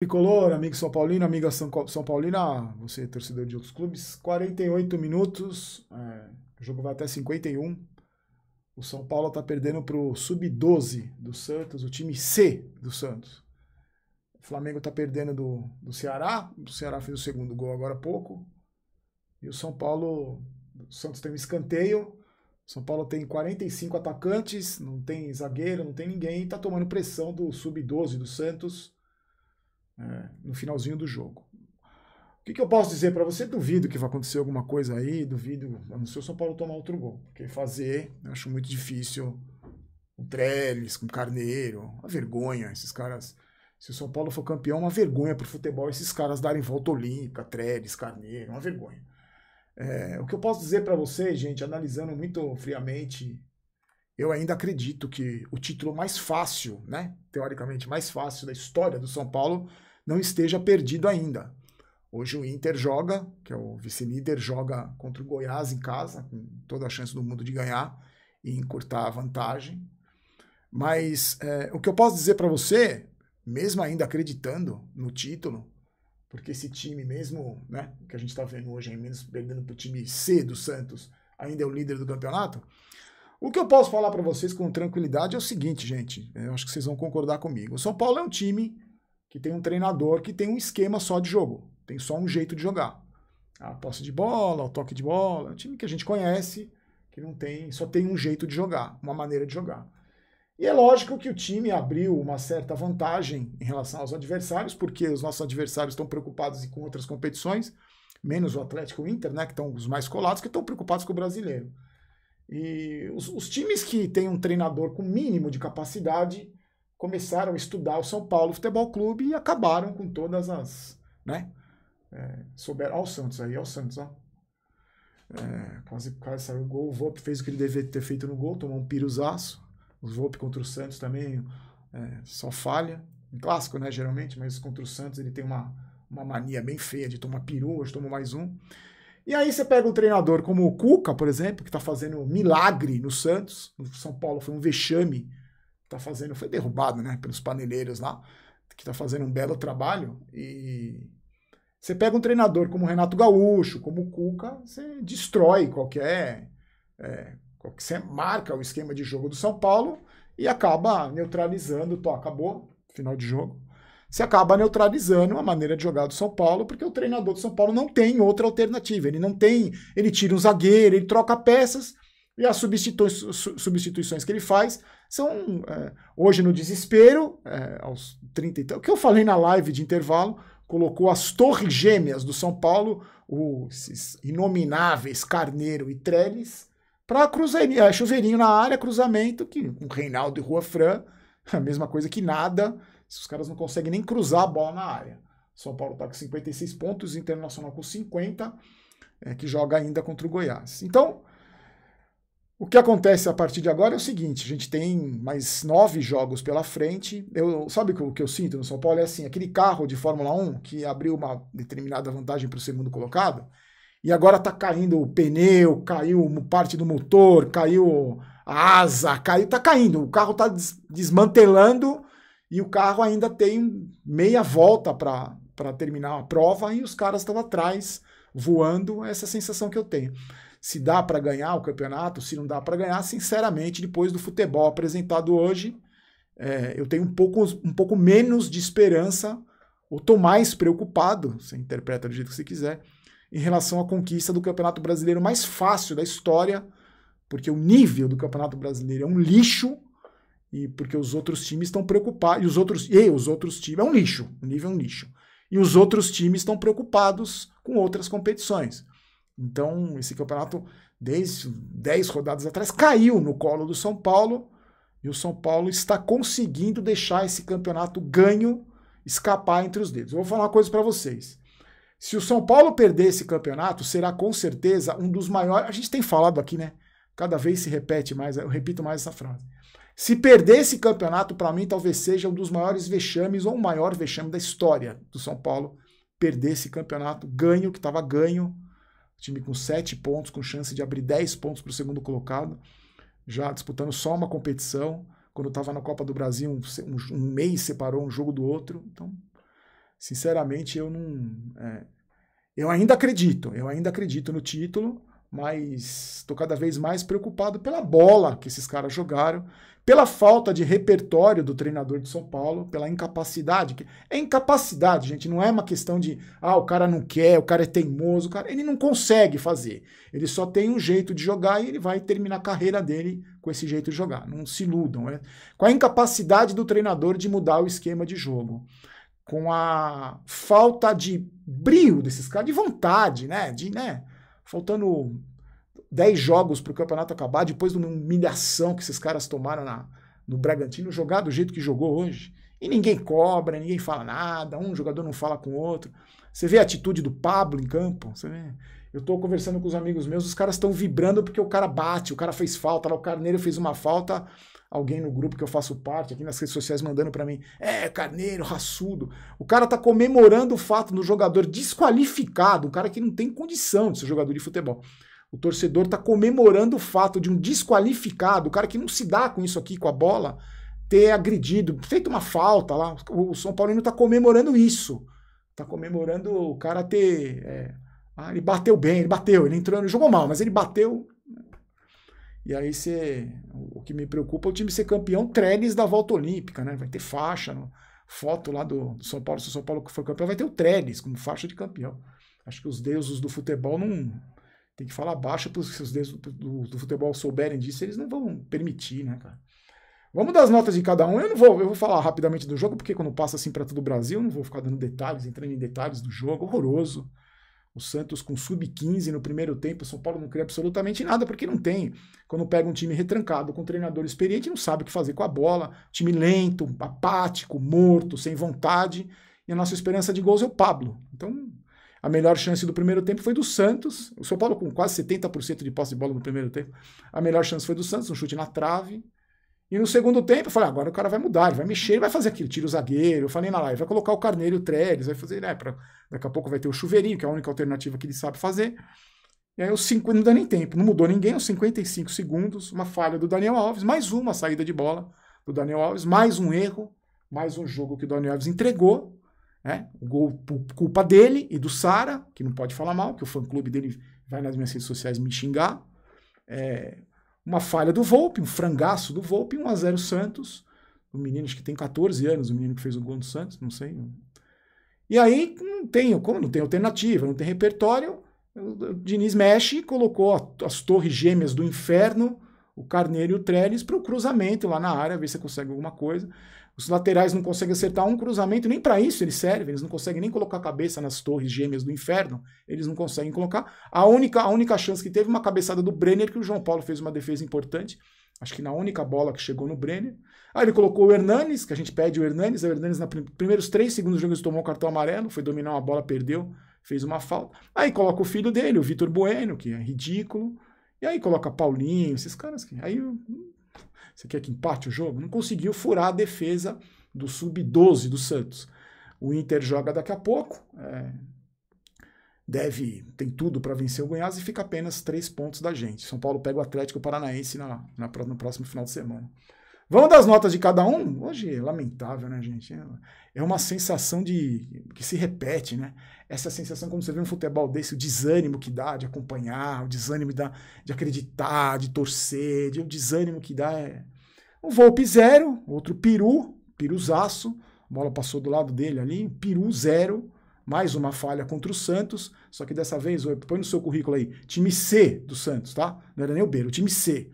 Tricolor, amigo São Paulino, amiga São, São Paulina, você é torcedor de outros clubes, 48 minutos, é, o jogo vai até 51. O São Paulo está perdendo para o Sub-12 do Santos, o time C do Santos. O Flamengo está perdendo do, do Ceará, o Ceará fez o segundo gol agora há pouco. E o São Paulo, o Santos tem um escanteio, o São Paulo tem 45 atacantes, não tem zagueiro, não tem ninguém, está tomando pressão do Sub-12 do Santos é, no finalzinho do jogo. O que, que eu posso dizer para você? Duvido que vai acontecer alguma coisa aí, duvido, a não ser o São Paulo tomar outro gol, porque fazer, acho muito difícil com Trellis, com Carneiro, uma vergonha esses caras. Se o São Paulo for campeão, uma vergonha para o futebol esses caras darem volta olímpica, Trellis, Carneiro, uma vergonha. É, o que eu posso dizer para vocês, gente, analisando muito friamente, eu ainda acredito que o título mais fácil, né, teoricamente mais fácil da história do São Paulo não esteja perdido ainda. Hoje o Inter joga, que é o vice-líder, joga contra o Goiás em casa, com toda a chance do mundo de ganhar e encurtar a vantagem. Mas é, o que eu posso dizer para você, mesmo ainda acreditando no título, porque esse time, mesmo né, que a gente está vendo hoje, menos perdendo para o time C do Santos, ainda é o líder do campeonato. O que eu posso falar para vocês com tranquilidade é o seguinte, gente. Eu acho que vocês vão concordar comigo. O São Paulo é um time que tem um treinador que tem um esquema só de jogo, tem só um jeito de jogar. A posse de bola, o toque de bola, é um time que a gente conhece, que não tem, só tem um jeito de jogar, uma maneira de jogar. E é lógico que o time abriu uma certa vantagem em relação aos adversários, porque os nossos adversários estão preocupados com outras competições, menos o Atlético e o Inter, né, que estão os mais colados, que estão preocupados com o brasileiro. E os, os times que têm um treinador com mínimo de capacidade começaram a estudar o São Paulo Futebol Clube e acabaram com todas as, né? É, souberam, o Santos aí, olha o Santos, ó. É, quase, quase saiu o gol, o Volpe fez o que ele deveria ter feito no gol, tomou um piruzaço. O Volpe contra o Santos também é, só falha. Um clássico, né, geralmente, mas contra o Santos ele tem uma, uma mania bem feia de tomar peru, hoje tomou mais um. E aí você pega um treinador como o Cuca, por exemplo, que está fazendo milagre no Santos. No São Paulo foi um vexame tá fazendo, foi derrubado, né, pelos paneleiros lá, que tá fazendo um belo trabalho e você pega um treinador como o Renato Gaúcho, como o Cuca, você destrói qualquer, é, qualquer você marca o esquema de jogo do São Paulo e acaba neutralizando, tô, acabou, final de jogo. Você acaba neutralizando a maneira de jogar do São Paulo, porque o treinador do São Paulo não tem outra alternativa. Ele não tem, ele tira um zagueiro, ele troca peças e as substituições substituições que ele faz são é, hoje no desespero, é, aos 30 e tal, que eu falei na live de intervalo, colocou as torres gêmeas do São Paulo, os inomináveis Carneiro e Trellis, para é, chuveirinho na área, cruzamento, que um Reinaldo e Rua Fran, a mesma coisa que nada, os caras não conseguem nem cruzar a bola na área. São Paulo está com 56 pontos, Internacional com 50, é, que joga ainda contra o Goiás. Então, o que acontece a partir de agora é o seguinte: a gente tem mais nove jogos pela frente. Eu, sabe o que eu sinto no São Paulo? É assim: aquele carro de Fórmula 1 que abriu uma determinada vantagem para o segundo colocado, e agora está caindo o pneu, caiu parte do motor, caiu a asa, caiu, tá caindo. O carro está desmantelando e o carro ainda tem meia volta para terminar a prova e os caras estão atrás voando. Essa é a sensação que eu tenho se dá para ganhar o campeonato, se não dá para ganhar. Sinceramente, depois do futebol apresentado hoje, é, eu tenho um pouco, um pouco menos de esperança, ou estou mais preocupado, você interpreta do jeito que você quiser, em relação à conquista do Campeonato Brasileiro mais fácil da história, porque o nível do Campeonato Brasileiro é um lixo e porque os outros times estão preocupados e os outros e os outros times é um lixo, o nível é um lixo. E os outros times estão preocupados com outras competições. Então, esse campeonato, desde 10 rodadas atrás, caiu no colo do São Paulo. E o São Paulo está conseguindo deixar esse campeonato ganho escapar entre os dedos. Eu vou falar uma coisa para vocês. Se o São Paulo perder esse campeonato, será com certeza um dos maiores. A gente tem falado aqui, né? Cada vez se repete mais, eu repito mais essa frase. Se perder esse campeonato, para mim, talvez seja um dos maiores vexames ou o maior vexame da história do São Paulo. Perder esse campeonato, ganho que estava ganho time com 7 pontos, com chance de abrir 10 pontos para o segundo colocado, já disputando só uma competição. Quando estava na Copa do Brasil, um, um, mês separou um jogo do outro. Então, sinceramente, eu não. É, eu ainda acredito, eu ainda acredito no título mas estou cada vez mais preocupado pela bola que esses caras jogaram, pela falta de repertório do treinador de São Paulo, pela incapacidade. Que, é incapacidade, gente, não é uma questão de ah, o cara não quer, o cara é teimoso, o cara, ele não consegue fazer. Ele só tem um jeito de jogar e ele vai terminar a carreira dele com esse jeito de jogar. Não se iludam, é Com a incapacidade do treinador de mudar o esquema de jogo com a falta de brilho desses caras, de vontade, né? De, né? faltando 10 jogos para o campeonato acabar, depois de uma humilhação que esses caras tomaram na, no Bragantino, jogar do jeito que jogou hoje. E ninguém cobra, ninguém fala nada, um jogador não fala com o outro. Você vê a atitude do Pablo em campo, você vê. Eu estou conversando com os amigos meus, os caras estão vibrando porque o cara bate, o cara fez falta, o Carneiro fez uma falta, alguém no grupo que eu faço parte, aqui nas redes sociais, mandando para mim: é, carneiro, raçudo. O cara tá comemorando o fato do jogador desqualificado, um cara que não tem condição de ser jogador de futebol. O torcedor tá comemorando o fato de um desqualificado, o cara que não se dá com isso aqui, com a bola, ter agredido, feito uma falta lá. O São Paulino tá comemorando isso. Tá comemorando o cara ter. É, ah, ele bateu bem, ele bateu, ele entrou, ele jogou mal, mas ele bateu e aí você, o que me preocupa é o time ser campeão trenes da volta olímpica, né? Vai ter faixa, foto lá do, do São Paulo, se o São Paulo for campeão, vai ter o trenes como faixa de campeão. Acho que os deuses do futebol não tem que falar baixo, porque se os deuses do, do, do futebol souberem disso, eles não vão permitir, né, cara? Vamos dar as notas de cada um. Eu não vou, eu vou falar rapidamente do jogo, porque quando passa assim para todo o Brasil, eu não vou ficar dando detalhes, entrando em detalhes do jogo, horroroso. O Santos com sub-15 no primeiro tempo, o São Paulo não cria absolutamente nada, porque não tem. Quando pega um time retrancado com um treinador experiente, não sabe o que fazer com a bola. Time lento, apático, morto, sem vontade. E a nossa esperança de gols é o Pablo. Então, a melhor chance do primeiro tempo foi do Santos. O São Paulo com quase 70% de posse de bola no primeiro tempo. A melhor chance foi do Santos, um chute na trave. E no segundo tempo, eu falei, ah, agora o cara vai mudar, ele vai mexer, ele vai fazer aquilo, tira o zagueiro. Eu falei na live, vai colocar o Carneiro e o Trellis, vai fazer, né, pra, daqui a pouco vai ter o chuveirinho, que é a única alternativa que ele sabe fazer. E aí, os cinco, não dá nem tempo, não mudou ninguém, os 55 segundos, uma falha do Daniel Alves, mais uma saída de bola do Daniel Alves, mais um erro, mais um jogo que o Daniel Alves entregou, né, o gol culpa dele e do Sara, que não pode falar mal, que o fã-clube dele vai nas minhas redes sociais me xingar. É, uma falha do Volpe, um frangaço do Volpe, 1 a 0 Santos. O um menino acho que tem 14 anos, o um menino que fez o gol do Santos, não sei. E aí não tem, como não tem alternativa, não tem repertório, o Diniz mexe e colocou as torres gêmeas do inferno, o Carneiro e o Trellis, para o cruzamento lá na área, ver se consegue alguma coisa. Os laterais não conseguem acertar um cruzamento, nem para isso eles servem, eles não conseguem nem colocar a cabeça nas torres gêmeas do inferno, eles não conseguem colocar. A única, a única chance que teve uma cabeçada do Brenner, que o João Paulo fez uma defesa importante, acho que na única bola que chegou no Brenner. Aí ele colocou o Hernanes, que a gente pede o Hernanes, o Hernanes, nos prim primeiros três segundos do jogo, ele tomou um cartão amarelo, foi dominar uma bola, perdeu, fez uma falta. Aí coloca o filho dele, o Vitor Bueno, que é ridículo. E aí coloca Paulinho, esses caras que. Aí você quer que empate o jogo? Não conseguiu furar a defesa do sub-12 do Santos. O Inter joga daqui a pouco, é, deve tem tudo para vencer o Goiás e fica apenas três pontos da gente. São Paulo pega o Atlético Paranaense na, na no próximo final de semana. Vamos das notas de cada um? Hoje é lamentável, né, gente? É uma sensação de que se repete, né? Essa sensação, quando você vê um futebol desse, o desânimo que dá de acompanhar, o desânimo de, de acreditar, de torcer, de, o desânimo que dá é. um Volpe zero, outro peru, piruzaço, a bola passou do lado dele ali, peru zero, mais uma falha contra o Santos, só que dessa vez, põe no seu currículo aí, time C do Santos, tá? Não era nem o Beiro, o time C.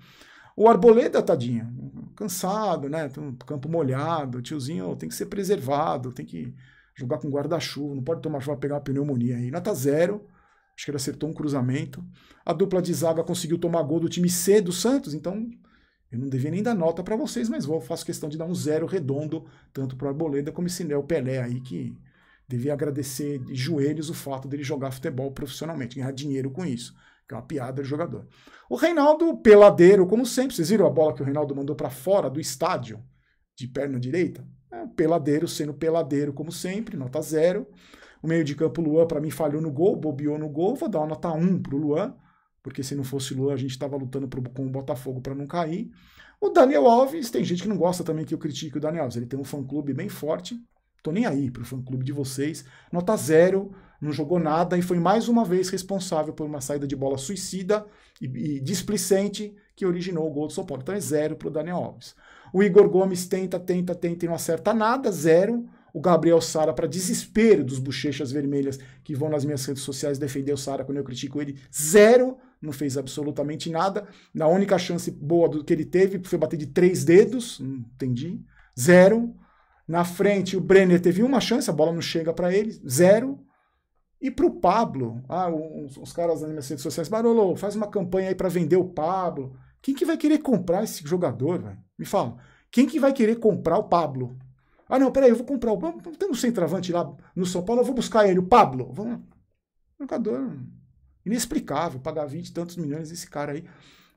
O Arboleda, tadinha, cansado, né? Tem um campo molhado, tiozinho tem que ser preservado, tem que jogar com guarda-chuva, não pode tomar chuva pegar uma pneumonia aí. Nota zero, acho que ele acertou um cruzamento. A dupla de zaga conseguiu tomar gol do time C do Santos, então eu não devia nem dar nota para vocês, mas vou, faço questão de dar um zero redondo, tanto para Arboleda como esse Neo Pelé aí, que devia agradecer de joelhos o fato dele jogar futebol profissionalmente, ganhar dinheiro com isso que é uma piada de jogador. O Reinaldo, peladeiro, como sempre, vocês viram a bola que o Reinaldo mandou para fora do estádio, de perna direita? É, peladeiro sendo peladeiro, como sempre, nota zero. O meio de campo, Luan, para mim, falhou no gol, bobeou no gol. Vou dar uma nota 1 pro Luan, porque se não fosse Luan, a gente estava lutando pro, com o Botafogo para não cair. O Daniel Alves, tem gente que não gosta também que eu critique o Daniel Alves, ele tem um fã-clube bem forte. Tô nem aí pro fã-clube de vocês. Nota zero, não jogou nada e foi mais uma vez responsável por uma saída de bola suicida e, e displicente que originou o gol do São Paulo. Então é zero pro Daniel Alves. O Igor Gomes tenta, tenta, tenta e não acerta nada, zero. O Gabriel Sara, para desespero dos bochechas vermelhas que vão nas minhas redes sociais defender o Sara quando eu critico ele, zero não fez absolutamente nada. Na única chance boa do que ele teve foi bater de três dedos, não entendi. Zero. Na frente, o Brenner teve uma chance, a bola não chega para ele, zero. E para o Pablo, ah, uns, uns, caras nas minhas redes sociais, Barolo, faz uma campanha aí para vender o Pablo. Quem que vai querer comprar esse jogador? Véio? Me fala. Quem que vai querer comprar o Pablo? Ah, não, peraí, eu vou comprar o Pablo. Tem um centroavante lá no São Paulo, eu vou buscar ele, o Pablo. Vamos. Jogador inexplicável, pagar 20 e tantos milhões esse cara aí.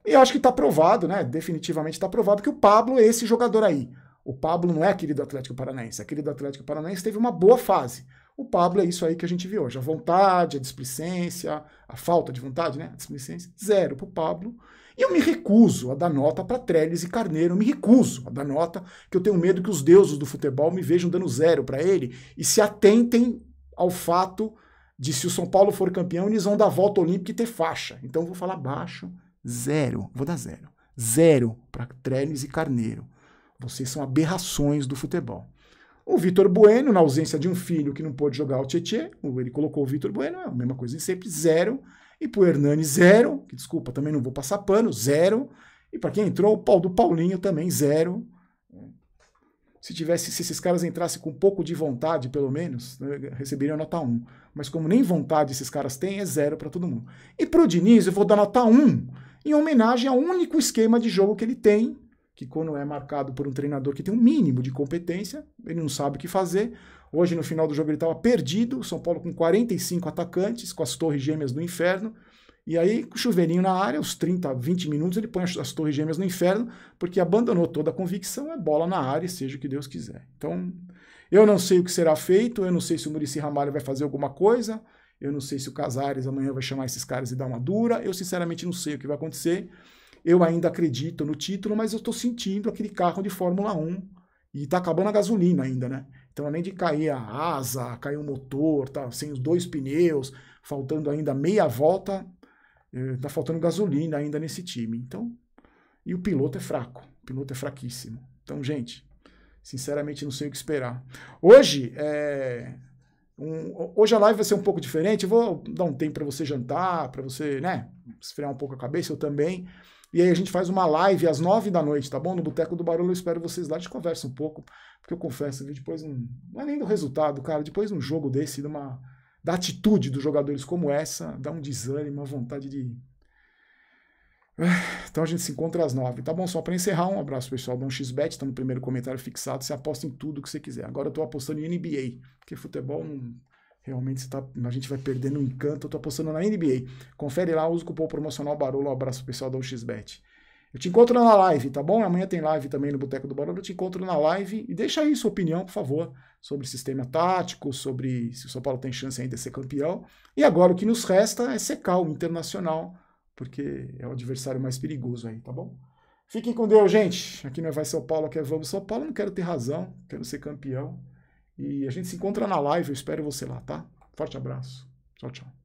E eu acho que está provado, né? Definitivamente está provado que o Pablo é esse jogador aí. O Pablo não é querido Atlético Paranaense. É querido Atlético Paranaense teve uma boa fase. O Pablo é isso aí que a gente viu hoje. A vontade, a displicência, a falta de vontade, né? A displicência, zero para o Pablo. E eu me recuso a dar nota para Trellis e Carneiro. Eu me recuso a dar nota, que eu tenho medo que os deuses do futebol me vejam dando zero para ele e se atentem ao fato de se o São Paulo for campeão, eles vão dar volta olímpica e ter faixa. Então eu vou falar baixo, zero. Vou dar zero. Zero para Trellis e Carneiro. Vocês são aberrações do futebol. O Vitor Bueno, na ausência de um filho que não pôde jogar o Tietê, ele colocou o Vitor Bueno, é a mesma coisa em sempre, zero. E o Hernani, zero. Que, desculpa, também não vou passar pano, zero. E para quem entrou, o pau do Paulinho também, zero. Se tivesse, se esses caras entrassem com um pouco de vontade, pelo menos, né, receberiam nota 1. Mas como nem vontade esses caras têm, é zero para todo mundo. E para o Diniz, eu vou dar nota 1, em homenagem ao único esquema de jogo que ele tem, que quando é marcado por um treinador que tem um mínimo de competência, ele não sabe o que fazer. Hoje, no final do jogo, ele estava perdido, São Paulo com 45 atacantes, com as torres gêmeas do inferno, e aí, com o chuveirinho na área, aos 30, 20 minutos, ele põe as torres gêmeas no inferno, porque abandonou toda a convicção, é bola na área, seja o que Deus quiser. Então, eu não sei o que será feito, eu não sei se o Murici Ramalho vai fazer alguma coisa, eu não sei se o Casares amanhã vai chamar esses caras e dar uma dura, eu sinceramente não sei o que vai acontecer, eu ainda acredito no título, mas eu estou sentindo aquele carro de Fórmula 1 e está acabando a gasolina ainda, né? Então, além de cair a asa, cair o motor, tá sem os dois pneus, faltando ainda meia volta, está é, faltando gasolina ainda nesse time. Então, e o piloto é fraco, o piloto é fraquíssimo. Então, gente, sinceramente não sei o que esperar. Hoje, é, um, hoje a live vai ser um pouco diferente. Eu vou dar um tempo para você jantar, para você, né, esfriar um pouco a cabeça. Eu também. E aí a gente faz uma live às nove da noite, tá bom? No Boteco do Barulho, eu espero vocês lá, a gente conversa um pouco, porque eu confesso viu? depois, um, não é nem do resultado, cara, depois de um jogo desse, de uma, da atitude dos jogadores como essa, dá um desânimo, uma vontade de... Então a gente se encontra às nove, tá bom? Só para encerrar, um abraço pessoal, dá um xbet, tá no primeiro comentário fixado, você aposta em tudo que você quiser. Agora eu tô apostando em NBA, porque futebol não realmente tá, a gente vai perdendo o encanto. Eu estou apostando na NBA. Confere lá, usa o cupom promocional Barulho. Um abraço pessoal da UXBet. Eu te encontro na live, tá bom? Amanhã tem live também no Boteco do Barulho. Eu te encontro na live e deixa aí sua opinião, por favor, sobre sistema tático, sobre se o São Paulo tem chance ainda de ser campeão. E agora o que nos resta é secar o Internacional, porque é o adversário mais perigoso aí, tá bom? Fiquem com Deus, gente. Aqui não é Vai São Paulo, aqui é Vamos São Paulo. Não quero ter razão, quero ser campeão. E a gente se encontra na live, eu espero você lá, tá? Forte abraço. Tchau, tchau.